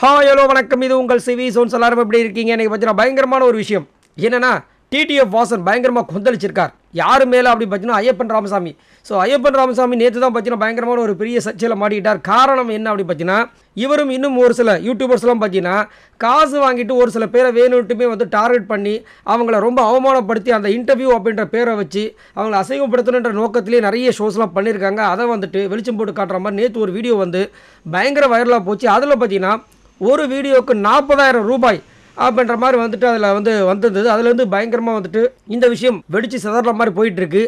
hi hello வணக்கம் இது உங்கள் சிவி சோன்ஸ் எல்லாரும் எப்படி இருக்கீங்க எனக்கு பார்த்தீங்கன்னா பயங்கரமான ஒரு விஷயம் என்னென்னா டிடிஎஃப் வாசன் பயங்கரமாக கொந்தளிச்சிருக்கார் யார் மேலே அப்படி பார்த்தீங்கன்னா ஐயப்பன் ராமசாமி ஸோ ஐயப்பன் ராமசாமி நேற்று தான் பார்த்தீங்கன்னா பயங்கரமான ஒரு பெரிய சர்ச்சையில் மாட்டிக்கிட்டார் காரணம் என்ன அப்படி பார்த்தீங்கன்னா இவரும் இன்னும் ஒரு சில யூடியூபர்ஸ்லாம் பார்த்தீங்கன்னா காசு வாங்கிட்டு ஒரு சில பேரை வேணுட்டுமே வந்து டார்கெட் பண்ணி அவங்கள ரொம்ப அவமானப்படுத்தி அந்த இன்டர்வியூ அப்படின்ற பேரை வச்சு அவங்கள அசைவப்படுத்தணுன்ற நோக்கத்திலே நிறைய ஷோஸ்லாம் பண்ணியிருக்காங்க அதை வந்துட்டு வெளிச்சம் போட்டு காட்டுற மாதிரி நேற்று ஒரு வீடியோ வந்து பயங்கர வைரலாக போச்சு அதில் பார்த்தீங்கன்னா ஒரு வீடியோவுக்கு நாற்பதாயிரம் ரூபாய் அப்படின்ற மாதிரி வந்துட்டு அதில் வந்து வந்திருந்தது அதில் வந்து பயங்கரமாக வந்துட்டு இந்த விஷயம் வெடித்து சதற மாதிரி போயிட்டுருக்கு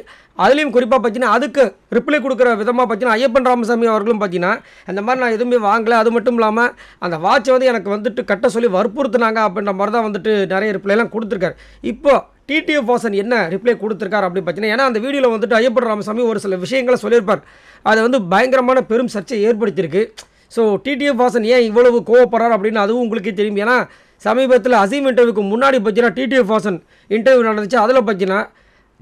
அதுலேயும் குறிப்பாக பார்த்தீங்கன்னா அதுக்கு ரிப்ளை கொடுக்குற விதமாக பார்த்தீங்கன்னா ஐயப்பன் ராமசாமி அவர்களும் பார்த்தீங்கன்னா அந்த மாதிரி நான் எதுவுமே வாங்கலை அது மட்டும் இல்லாமல் அந்த வாட்சை வந்து எனக்கு வந்துட்டு கட்ட சொல்லி வற்புறுத்தினாங்க அப்படின்ற மாதிரி தான் வந்துட்டு நிறைய ரிப்ளைலாம் கொடுத்துருக்காரு இப்போது டிடிஎஃப் வாசன் என்ன ரிப்ளை கொடுத்துருக்காரு அப்படின்னு பார்த்தீங்கன்னா ஏன்னா அந்த வீடியோவில் வந்துட்டு ஐயப்பன் ராமசாமி ஒரு சில விஷயங்களை சொல்லியிருப்பார் அதை வந்து பயங்கரமான பெரும் சர்ச்சை ஏற்படுத்தியிருக்கு ஸோ டிடிஎஃப் வாசன் ஏன் இவ்வளவு கோவப்படுறார் அப்படின்னு அதுவும் உங்களுக்கே தெரியும் ஏன்னா சமீபத்தில் அசீம் இன்டர்வியூக்கு முன்னாடி பார்த்தீங்கன்னா டிடிஎஃப் வாசன் இன்டர்வியூ நடந்துச்சு அதில் பார்த்தீங்கன்னா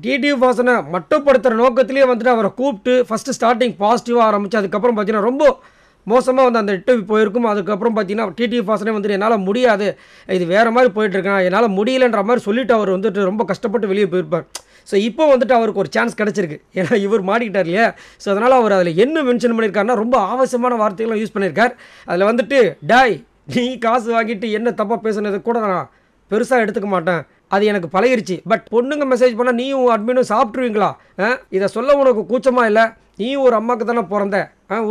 டிடிஎஃப் வாசனை மட்டுப்படுத்துகிற நோக்கத்திலேயே வந்துட்டு அவரை கூப்பிட்டு ஃபஸ்ட்டு ஸ்டார்டிங் பாசிட்டிவாக ஆரம்பிச்சு அதுக்கப்புறம் பார்த்தீங்கன்னா ரொம்ப மோசமாக வந்து அந்த இன்டர்வியூ போயிருக்கும் அதுக்கப்புறம் பார்த்தீங்கன்னா டிடிஎஃப் வாசனே வந்துட்டு என்னால் முடியாது இது வேறு மாதிரி போயிட்டுருக்கேன் என்னால் முடியலன்ற மாதிரி சொல்லிவிட்டு அவர் வந்துட்டு ரொம்ப கஷ்டப்பட்டு வெளியே போயிருப்பார் ஸோ இப்போ வந்துட்டு அவருக்கு ஒரு சான்ஸ் கிடச்சிருக்கு ஏன்னா இவர் மாடிக்கிட்டார் இல்லையா ஸோ அதனால் அவர் அதில் என்ன மென்ஷன் பண்ணியிருக்காருன்னா ரொம்ப ஆவசியமான வார்த்தைகளும் யூஸ் பண்ணியிருக்கார் அதில் வந்துட்டு டாய் நீ காசு வாங்கிட்டு என்ன தப்பாக பேசுனது கூட நான் பெருசாக எடுத்துக்க மாட்டேன் அது எனக்கு பழகிருச்சு பட் பொண்ணுங்க மெசேஜ் பண்ணால் நீயும் அட்மினும் சாப்பிட்ருவீங்களா இதை சொல்ல உனக்கு கூச்சமாக இல்லை நீ ஒரு அம்மாவுக்கு தானே பிறந்த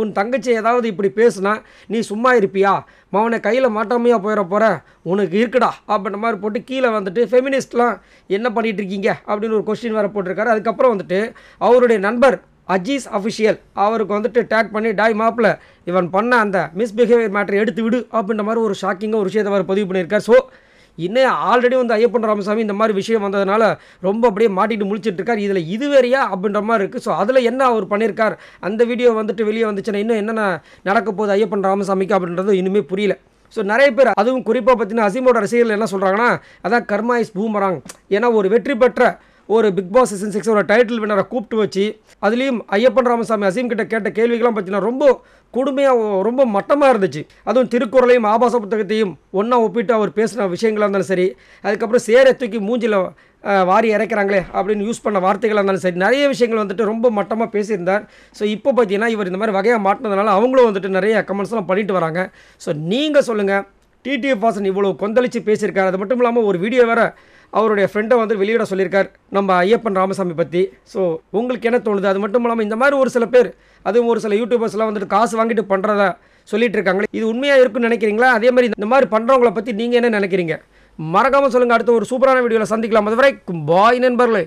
உன் தங்கச்சி ஏதாவது இப்படி பேசுனா நீ சும்மா இருப்பியா மவனை கையில் மாட்டாமையாக போயிட போகிற உனக்கு இருக்குடா அப்படின்ற மாதிரி போட்டு கீழே வந்துட்டு ஃபெமினிஸ்ட்லாம் என்ன பண்ணிகிட்டு இருக்கீங்க அப்படின்னு ஒரு கொஸ்டின் வேறு போட்டிருக்காரு அதுக்கப்புறம் வந்துட்டு அவருடைய நண்பர் அஜீஸ் அஃபிஷியல் அவருக்கு வந்துட்டு டேக் பண்ணி டாய் மாப்பில் இவன் பண்ண அந்த மிஸ்பிஹேவியர் மேட்டரை எடுத்து விடு அப்படின்ற மாதிரி ஒரு ஷாக்கிங்காக ஒரு விஷயத்தை அவர் பதிவு பண்ணியிருக்கார் ஸோ இன்னும் ஆல்ரெடி வந்து ஐயப்பன் ராமசாமி இந்த மாதிரி விஷயம் வந்ததுனால ரொம்ப அப்படியே மாட்டிட்டு முடிச்சுட்டு இருக்கார் இதில் இதுவேறியா அப்படின்ற மாதிரி இருக்குது ஸோ அதில் என்ன அவர் பண்ணியிருக்கார் அந்த வீடியோ வந்துட்டு வெளியே வந்துச்சுன்னா இன்னும் என்னென்ன நடக்க போகுது ஐயப்பன் ராமசாமிக்கு அப்படின்றது இன்னுமே புரியல ஸோ நிறைய பேர் அதுவும் குறிப்பாக பார்த்தீங்கன்னா அசீமோட ரசிகர்கள் என்ன சொல்கிறாங்கன்னா அதான் கர்மா இஸ் பூமராங் ஏன்னா ஒரு வெற்றி பெற்ற ஒரு பிக் பாஸ் சீசன் சிக்ஸ் ஒரு டைட்டில் வினரை கூப்பிட்டு வச்சு அதுலேயும் ஐயப்பன் ராமசாமி அசீம் கிட்ட கேட்ட கேள்விகள்லாம் பார்த்தீங்கன்னா ரொம்ப கொடுமையாக ரொம்ப மட்டமாக இருந்துச்சு அதுவும் திருக்குறளையும் ஆபாச புத்தகத்தையும் ஒன்றா ஒப்பிட்டு அவர் பேசின விஷயங்களாக இருந்தாலும் சரி அதுக்கப்புறம் சேரை தூக்கி மூஞ்சில் வாரி இறக்குறாங்களே அப்படின்னு யூஸ் பண்ண வார்த்தைகளாக இருந்தாலும் சரி நிறைய விஷயங்கள் வந்துட்டு ரொம்ப மட்டமாக பேசியிருந்தார் ஸோ இப்போ பார்த்தீங்கன்னா இவர் இந்த மாதிரி வகையாக மாட்டினதுனால அவங்களும் வந்துட்டு நிறைய கமெண்ட்ஸ்லாம் பண்ணிட்டு வராங்க ஸோ நீங்கள் சொல்லுங்கள் டிடிஎஃப் வாசன் இவ்வளோ கொந்தளித்து பேசியிருக்காரு அது மட்டும் இல்லாமல் ஒரு வீடியோ வேறு அவருடைய ஃப்ரெண்டை வந்து வெளியிட சொல்லியிருக்கார் நம்ம ஐயப்பன் ராமசாமி பற்றி ஸோ உங்களுக்கு என்ன தோணுது அது மட்டும் இல்லாமல் இந்த மாதிரி ஒரு சில பேர் அதுவும் ஒரு சில யூடியூபர்ஸ்லாம் வந்துட்டு காசு வாங்கிட்டு பண்ணுறதா சொல்லிட்டு இருக்காங்களே இது உண்மையாக இருக்குன்னு நினைக்கிறீங்களா அதே மாதிரி இந்த மாதிரி பண்ணுறவங்கள பற்றி நீங்கள் என்ன நினைக்கிறீங்க மறக்காமல் சொல்லுங்கள் அடுத்த ஒரு சூப்பரான வீடியோவில் சந்திக்கலாம் அதுவரை பாய் நண்பர்களே